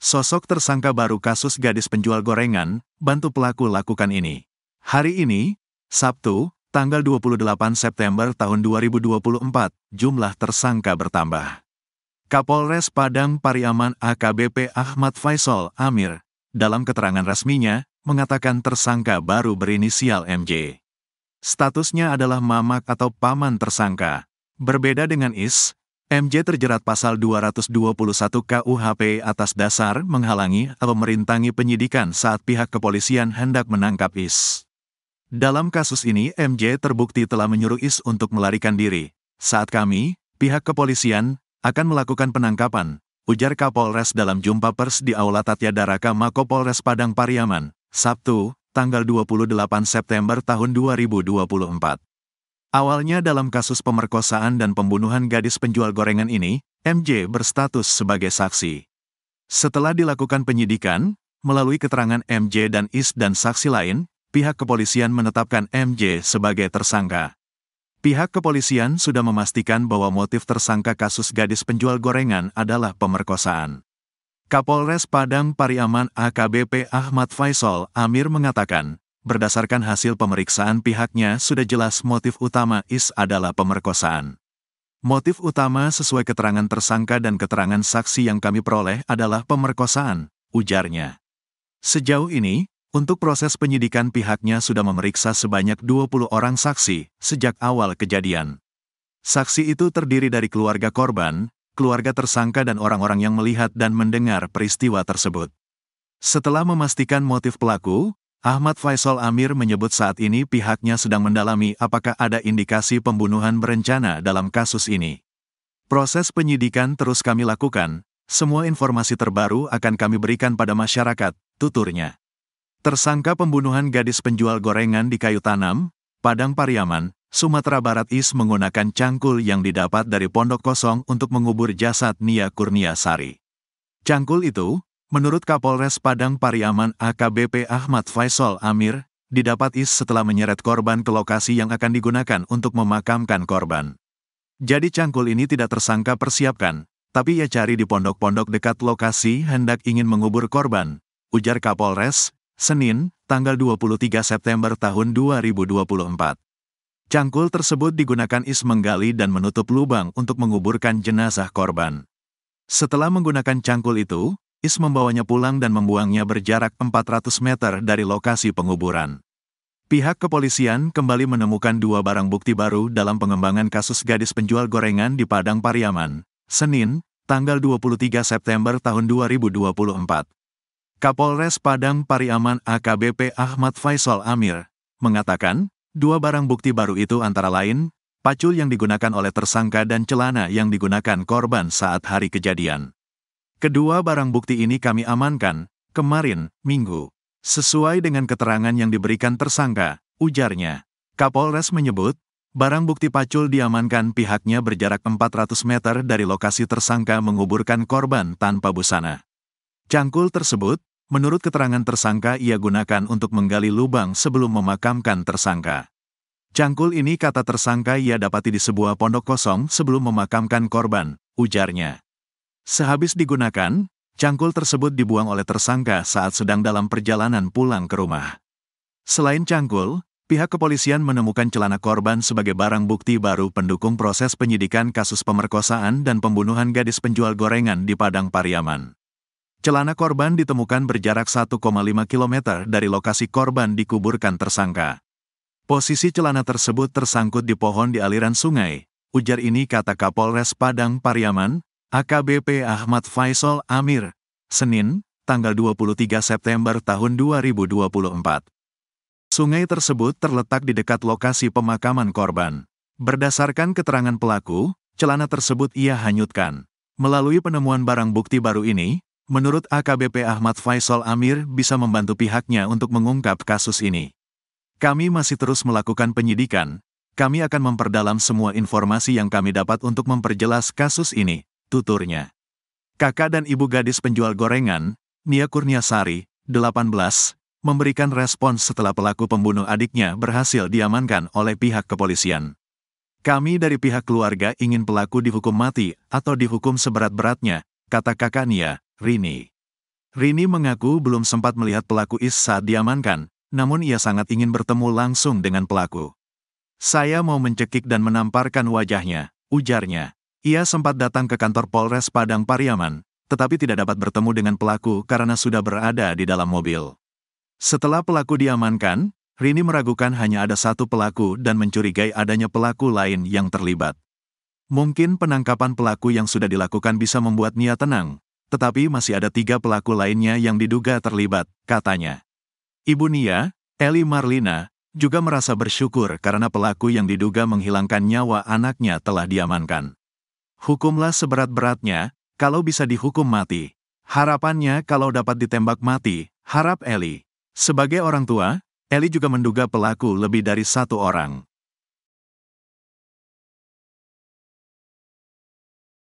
Sosok tersangka baru kasus gadis penjual gorengan, bantu pelaku lakukan ini. Hari ini, Sabtu, tanggal 28 September tahun 2024, jumlah tersangka bertambah. Kapolres Padang Pariaman AKBP Ahmad Faisal Amir, dalam keterangan resminya, mengatakan tersangka baru berinisial MJ. Statusnya adalah mamak atau paman tersangka. Berbeda dengan Is, MJ terjerat pasal 221 KUHP atas dasar menghalangi atau merintangi penyidikan saat pihak kepolisian hendak menangkap Is. Dalam kasus ini, MJ terbukti telah menyuruh Is untuk melarikan diri. Saat kami, pihak kepolisian, akan melakukan penangkapan, ujar Kapolres dalam jumpa pers di Aula Tatya Daraka Mako Polres Padang Pariaman, Sabtu, tanggal 28 September tahun 2024. Awalnya dalam kasus pemerkosaan dan pembunuhan gadis penjual gorengan ini, MJ berstatus sebagai saksi. Setelah dilakukan penyidikan, melalui keterangan MJ dan Is dan saksi lain, pihak kepolisian menetapkan MJ sebagai tersangka. Pihak kepolisian sudah memastikan bahwa motif tersangka kasus gadis penjual gorengan adalah pemerkosaan. Kapolres Padang Pariaman AKBP Ahmad Faisal Amir mengatakan, Berdasarkan hasil pemeriksaan pihaknya sudah jelas motif utama Is adalah pemerkosaan. Motif utama sesuai keterangan tersangka dan keterangan saksi yang kami peroleh adalah pemerkosaan, ujarnya. Sejauh ini, untuk proses penyidikan pihaknya sudah memeriksa sebanyak 20 orang saksi sejak awal kejadian. Saksi itu terdiri dari keluarga korban, keluarga tersangka dan orang-orang yang melihat dan mendengar peristiwa tersebut. Setelah memastikan motif pelaku, Ahmad Faisal Amir menyebut saat ini pihaknya sedang mendalami apakah ada indikasi pembunuhan berencana dalam kasus ini. Proses penyidikan terus kami lakukan, semua informasi terbaru akan kami berikan pada masyarakat, tuturnya. Tersangka pembunuhan gadis penjual gorengan di kayu tanam, Padang Pariaman, Sumatera Barat Is menggunakan cangkul yang didapat dari pondok kosong untuk mengubur jasad Nia Kurniasari. Cangkul itu, Menurut Kapolres Padang Pariaman AKBP Ahmad Faisal Amir, didapat is setelah menyeret korban ke lokasi yang akan digunakan untuk memakamkan korban. Jadi cangkul ini tidak tersangka persiapkan, tapi ia cari di pondok-pondok dekat lokasi hendak ingin mengubur korban, ujar Kapolres, Senin, tanggal 23 September tahun 2024. Cangkul tersebut digunakan is menggali dan menutup lubang untuk menguburkan jenazah korban. Setelah menggunakan cangkul itu, Is membawanya pulang dan membuangnya berjarak 400 meter dari lokasi penguburan. Pihak kepolisian kembali menemukan dua barang bukti baru dalam pengembangan kasus gadis penjual gorengan di Padang Pariaman, Senin, tanggal 23 September tahun 2024. Kapolres Padang Pariaman AKBP Ahmad Faisal Amir mengatakan, dua barang bukti baru itu antara lain, pacul yang digunakan oleh tersangka dan celana yang digunakan korban saat hari kejadian. Kedua barang bukti ini kami amankan, kemarin, minggu. Sesuai dengan keterangan yang diberikan tersangka, ujarnya. Kapolres menyebut, barang bukti pacul diamankan pihaknya berjarak 400 meter dari lokasi tersangka menguburkan korban tanpa busana. Cangkul tersebut, menurut keterangan tersangka ia gunakan untuk menggali lubang sebelum memakamkan tersangka. Cangkul ini kata tersangka ia dapati di sebuah pondok kosong sebelum memakamkan korban, ujarnya. Sehabis digunakan, cangkul tersebut dibuang oleh tersangka saat sedang dalam perjalanan pulang ke rumah. Selain cangkul, pihak kepolisian menemukan celana korban sebagai barang bukti baru pendukung proses penyidikan kasus pemerkosaan dan pembunuhan gadis penjual gorengan di Padang Pariaman. Celana korban ditemukan berjarak 1,5 km dari lokasi korban dikuburkan tersangka. Posisi celana tersebut tersangkut di pohon di aliran sungai, ujar ini kata Kapolres Padang Pariaman, AKBP Ahmad Faisal Amir, Senin, tanggal 23 September tahun 2024. Sungai tersebut terletak di dekat lokasi pemakaman korban. Berdasarkan keterangan pelaku, celana tersebut ia hanyutkan. Melalui penemuan barang bukti baru ini, menurut AKBP Ahmad Faisal Amir bisa membantu pihaknya untuk mengungkap kasus ini. Kami masih terus melakukan penyidikan, kami akan memperdalam semua informasi yang kami dapat untuk memperjelas kasus ini tuturnya. Kakak dan ibu gadis penjual gorengan, Nia Kurniasari, 18, memberikan respons setelah pelaku pembunuh adiknya berhasil diamankan oleh pihak kepolisian. Kami dari pihak keluarga ingin pelaku dihukum mati atau dihukum seberat-beratnya, kata kakak Nia, Rini. Rini mengaku belum sempat melihat pelaku Is saat diamankan, namun ia sangat ingin bertemu langsung dengan pelaku. Saya mau mencekik dan menamparkan wajahnya, ujarnya. Ia sempat datang ke kantor Polres Padang Pariaman, tetapi tidak dapat bertemu dengan pelaku karena sudah berada di dalam mobil. Setelah pelaku diamankan, Rini meragukan hanya ada satu pelaku dan mencurigai adanya pelaku lain yang terlibat. Mungkin penangkapan pelaku yang sudah dilakukan bisa membuat Nia tenang, tetapi masih ada tiga pelaku lainnya yang diduga terlibat, katanya. Ibu Nia, Eli Marlina, juga merasa bersyukur karena pelaku yang diduga menghilangkan nyawa anaknya telah diamankan. Hukumlah seberat-beratnya, kalau bisa dihukum mati. Harapannya kalau dapat ditembak mati, harap Eli. Sebagai orang tua, Eli juga menduga pelaku lebih dari satu orang.